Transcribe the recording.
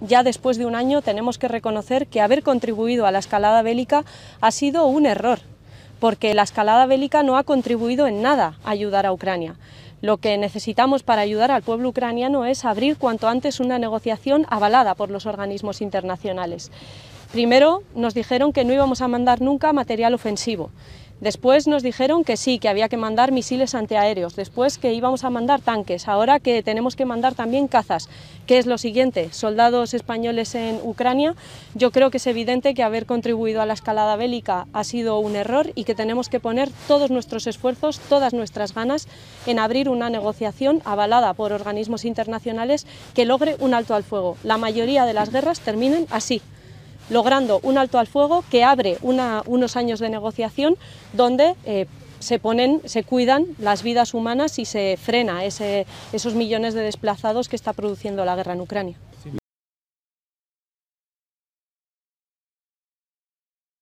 ya después de un año tenemos que reconocer que haber contribuido a la escalada bélica ha sido un error, porque la escalada bélica no ha contribuido en nada a ayudar a Ucrania. Lo que necesitamos para ayudar al pueblo ucraniano es abrir cuanto antes una negociación avalada por los organismos internacionales. Primero nos dijeron que no íbamos a mandar nunca material ofensivo Después nos dijeron que sí, que había que mandar misiles antiaéreos, después que íbamos a mandar tanques, ahora que tenemos que mandar también cazas, ¿Qué es lo siguiente, soldados españoles en Ucrania. Yo creo que es evidente que haber contribuido a la escalada bélica ha sido un error y que tenemos que poner todos nuestros esfuerzos, todas nuestras ganas en abrir una negociación avalada por organismos internacionales que logre un alto al fuego. La mayoría de las guerras terminan así logrando un alto al fuego que abre unos años de negociación donde eh, se ponen, se cuidan las vidas humanas y se frena esos millones de desplazados que está produciendo la guerra en Ucrania.